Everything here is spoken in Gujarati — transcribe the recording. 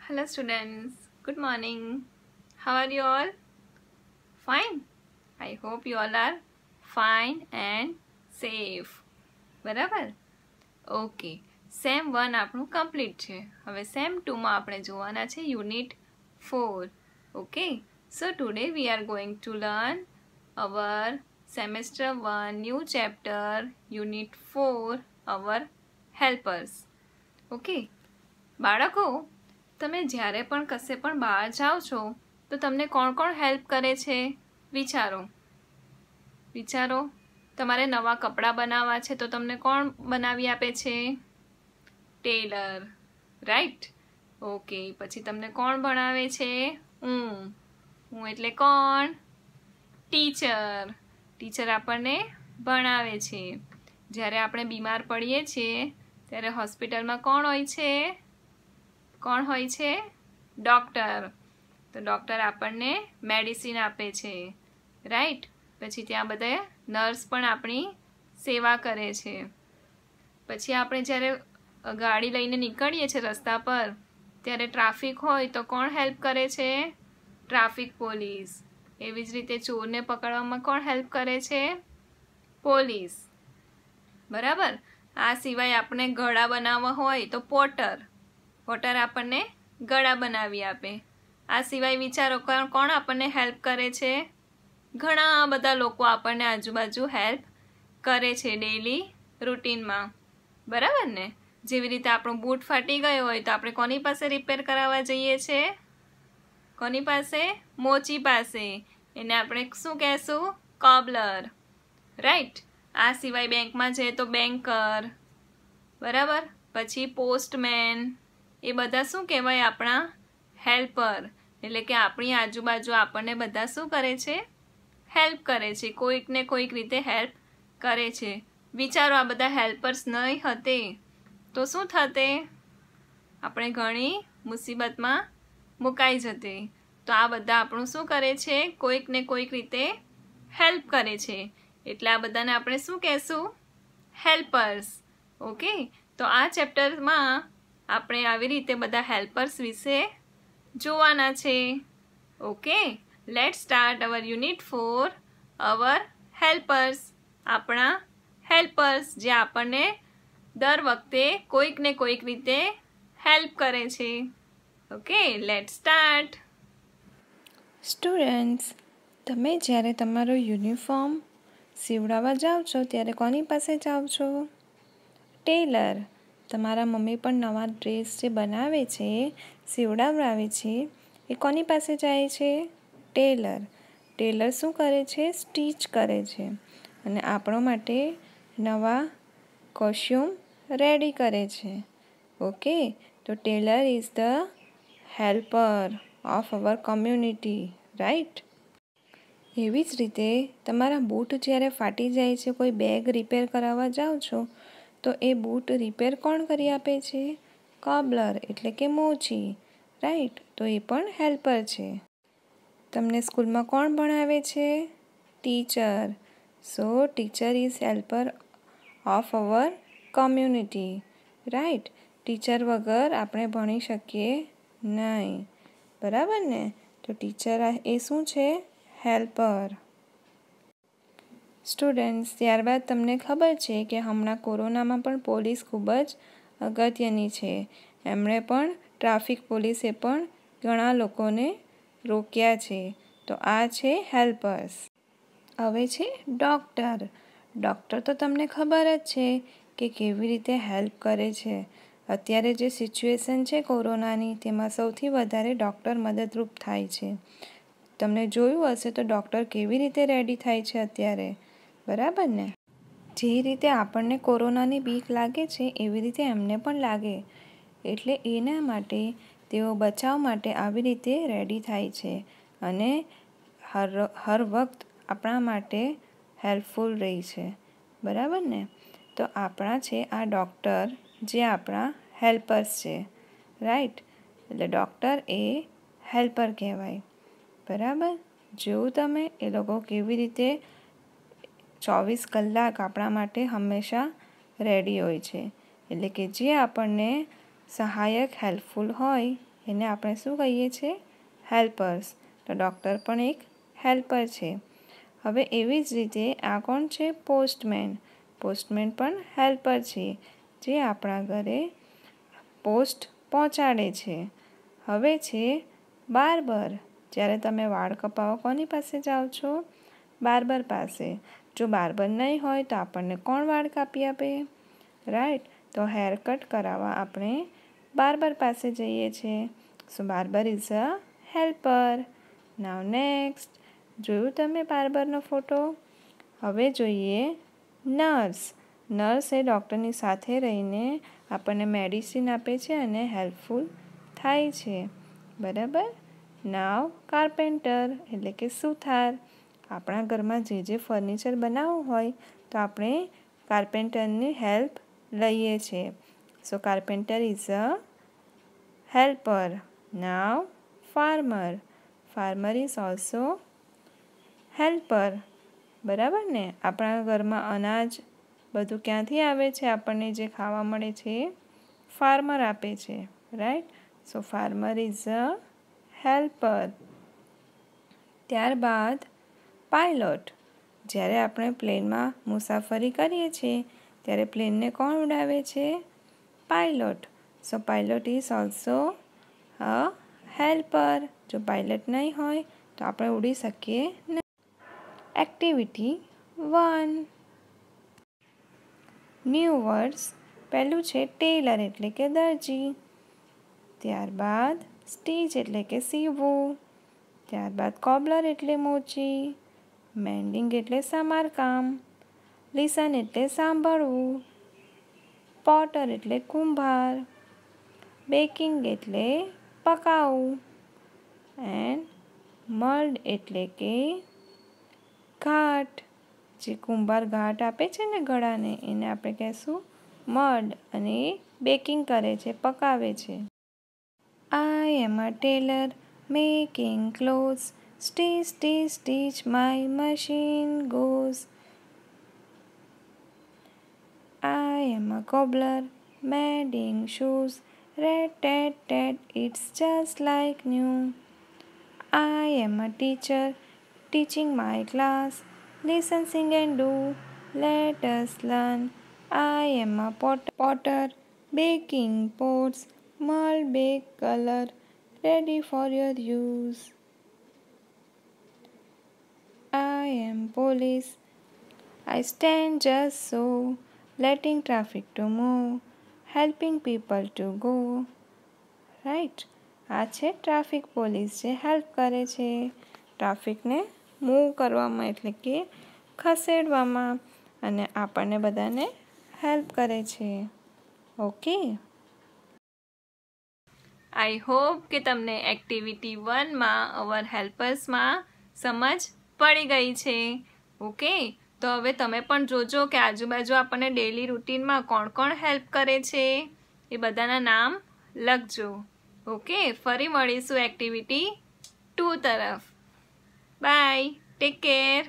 hello students good morning how are you all fine i hope you all are fine and safe wherever okay sem one આપણું કમ્પ્લીટ છે હવે સેમ ટુમાં આપણે જોવાના છે unit four okay so today we are going to learn our semester one new chapter unit four our helpers okay બાળકો તમે જ્યારે પણ કશે પણ બહાર જાઓ છો તો તમને કોણ કોણ હેલ્પ કરે છે વિચારો વિચારો તમારે નવા કપડાં બનાવવા છે તો તમને કોણ બનાવી આપે છે ટેલર રાઈટ ઓકે પછી તમને કોણ ભણાવે છે હું હું એટલે કોણ ટીચર ટીચર આપણને ભણાવે છે જ્યારે આપણે બીમાર પડીએ છીએ ત્યારે હોસ્પિટલમાં કોણ હોય છે કોણ હોય છે ડૉક્ટર તો ડૉક્ટર આપણને મેડિસિન આપે છે રાઈટ પછી ત્યાં બધા નર્સ પણ આપણી સેવા કરે છે પછી આપણે જ્યારે ગાડી લઈને નીકળીએ છીએ રસ્તા પર ત્યારે ટ્રાફિક હોય તો કોણ હેલ્પ કરે છે ટ્રાફિક પોલીસ એવી જ રીતે ચોરને પકડવામાં કોણ હેલ્પ કરે છે પોલીસ બરાબર આ સિવાય આપણે ગળા બનાવવા હોય તો પોટર પોટર આપણને ગળા બનાવી આપે આ સિવાય વિચારો કોણ આપણને હેલ્પ કરે છે ઘણા બધા લોકો આપણને આજુબાજુ હેલ્પ કરે છે ડેલી રૂટીનમાં બરાબર ને જેવી રીતે આપણો બૂટ ફાટી ગયો હોય તો આપણે કોની પાસે રિપેર કરાવવા જઈએ છીએ કોની પાસે મોચી પાસે એને આપણે શું કહેશું કોબલર રાઈટ આ સિવાય બેંકમાં જઈએ તો બેન્કર બરાબર પછી પોસ્ટમેન એ બધા શું કહેવાય આપણા હેલ્પર એટલે કે આપણી આજુબાજુ આપણને બધા શું કરે છે હેલ્પ કરે છે કોઈકને કોઈક રીતે હેલ્પ કરે છે વિચારો આ બધા હેલ્પર્સ નહીં હતી તો શું થતે આપણે ઘણી મુસીબતમાં મુકાઈ જતી તો આ બધા આપણું શું કરે છે કોઈકને કોઈક રીતે હેલ્પ કરે છે એટલે આ બધાને આપણે શું કહેશું હેલ્પર્સ ઓકે તો આ ચેપ્ટરમાં આપણે આવી રીતે બધા હેલ્પર્સ વિશે જોવાના છે okay let start our unit four our helpers આપણા હેલ્પર્સ જે આપણને દર વખતે કોઈક ને કોઈક રીતે હેલ્પ કરે છે ઓકે લેટ સ્ટાર્ટ સ્ટુડન્ટ્સ તમે જ્યારે તમારો યુનિફોર્મ સીવડાવવા જાઓ છો ત્યારે કોની પાસે જાઓ છો ટેલર તમારા મમ્મી પણ નવા ડ્રેસ જે બનાવે છે સીવડાવડાવે છે એ કોની પાસે જાય છે ટેલર ટેલર શું કરે છે સ્ટીચ કરે છે અને આપણો માટે નવા કોસ્યુમ રેડી કરે છે ઓકે તો tailor is the helper of our community right એવી જ રીતે તમારા બૂટ જ્યારે ફાટી જાય છે કોઈ બેગ રિપેર કરાવવા જાઓ છો તો એ બૂટ રિપેર કોણ કરી આપે છે કોબલર એટલે કે મોચી રાઈટ તો એ પણ હેલ્પર છે તમને સ્કૂલમાં કોણ ભણાવે છે teacher so teacher is helper of our community right teacher વગર આપણે ભણી શકીએ નહીં બરાબર ને તો ટીચર એ શું છે હેલ્પર સ્ટુડન્ટ્સ ત્યારબાદ તમને ખબર છે કે હમણાં કોરોનામાં પણ પોલીસ ખૂબ જ અગત્યની છે એમણે પણ ટ્રાફિક પોલીસે પણ ઘણા લોકોને રોક્યા છે તો આ છે હેલ્પર્સ હવે છે ડૉક્ટર ડૉક્ટર તો તમને ખબર જ છે કે કેવી રીતે હેલ્પ કરે છે અત્યારે જે સિચ્યુએશન છે કોરોનાની તેમાં સૌથી વધારે ડૉક્ટર મદદરૂપ થાય છે તમને જોયું હશે તો ડૉક્ટર કેવી રીતે રેડી થાય છે અત્યારે બરાબર ને જે રીતે આપણને કોરોનાની બીક લાગે છે એવી રીતે એમને પણ લાગે એટલે એના માટે તેઓ બચાવ માટે આવી રીતે રેડી થાય છે અને હર હર વખત આપણા માટે હેલ્પફુલ રહી છે બરાબર ને તો આપણા છે આ ડૉક્ટર જે આપણા હેલ્પર્સ છે રાઈટ એટલે ડૉક્ટર એ હેલ્પર કહેવાય બરાબર જોયું તમે એ લોકો કેવી રીતે ચોવીસ કલાક આપણા માટે હંમેશા રેડી હોય છે એટલે કે જે આપણને સહાયક હેલ્પફુલ હોય એને આપણે શું કહીએ છીએ હેલ્પર્સ તો ડૉક્ટર પણ એક હેલ્પર છે હવે એવી જ રીતે આ કોણ છે પોસ્ટમેન પોસ્ટમેન પણ હેલ્પર છે જે આપણા ઘરે પોસ્ટ પહોંચાડે છે હવે છે બાર્બર જ્યારે તમે વાળ કપાવવા કોની પાસે જાઓ છો બાર્બર પાસે જો બાર્બર નહીં હોય તો આપણને કોણ વાળ કાપી આપે રાઈટ તો હેર કટ કરાવવા આપણે બાર્બર પાસે જઈએ છીએ so barber is a helper now next જોયું તમે બાર્બરનો ફોટો હવે જોઈએ નર્સ નર્સ એ ડૉક્ટરની સાથે રહીને આપણને મેડિસિન આપે છે અને હેલ્પફુલ થાય છે બરાબર નાવ કાર્પેન્ટર એટલે કે સુથાર આપણા ઘરમાં જે જે ફર્નિચર બનાવવું હોય તો આપણે કાર્પેન્ટરની હેલ્પ લઈએ છીએ so carpenter is a helper now farmer farmer is also helper બરાબર ને આપણા ઘરમાં અનાજ બધું ક્યાંથી આવે છે આપણને જે ખાવા મળે છે ફાર્મર આપે છે right so farmer is a helper ત્યારબાદ પાયલોટ જ્યારે આપણે પ્લેનમાં મુસાફરી કરીએ છીએ ત્યારે પ્લેનને કોણ ઉડાવે છે pilot so pilot is also a helper જો પાયલટ નહીં હોય તો આપણે ઉડી શકીએ નહીં એક્ટિવિટી વન ન્યૂ વર્ડ્સ પહેલું છે ટેલર એટલે કે દરજી ત્યારબાદ સ્ટીચ એટલે કે સીવવું ત્યારબાદ કોબલર એટલે મોચી મેન્ડિંગ એટલે સમારકામ લિસન એટલે સાંભળવું પોટર એટલે કુંભાર બેકિંગ એટલે પકાવું એન્ડ મર્ડ એટલે કે ઘાટ જે કુંભાર ઘાટ આપે છે ને ગળાને એને આપણે કહીશું મડ અને એ બેકિંગ કરે છે પકાવે છે I am a tailor making clothes stitch stitch stitch my machine goes I am a cobbler mending shoes rat tat tat it's just like new I am a teacher teaching my class Listen, sing, and do. Let us learn. I am a pot- potter, baking pots, malt bake color, ready for your use. I am police. I stand just so, letting traffic to move, helping people to go. right આ છે ટ્રાફિક પોલીસ જે હેલ્પ કરે છે ટ્રાફિકને મૂવ કરવામાં એટલે કે ખસેડવામાં અને આપણને બધાને હેલ્પ કરે છે ઓકે આઈ હોપ કે તમને એક્ટિવિટી વનમાં અવર હેલ્પર્સમાં સમજ પડી ગઈ છે ઓકે તો હવે તમે પણ જોજો કે આજુબાજુ આપણને ડેલી રૂટીનમાં કોણ કોણ હેલ્પ કરે છે એ બધાના નામ લખજો ઓકે ફરી મળીશું એક્ટિવિટી ટુ તરફ Bye. Take care.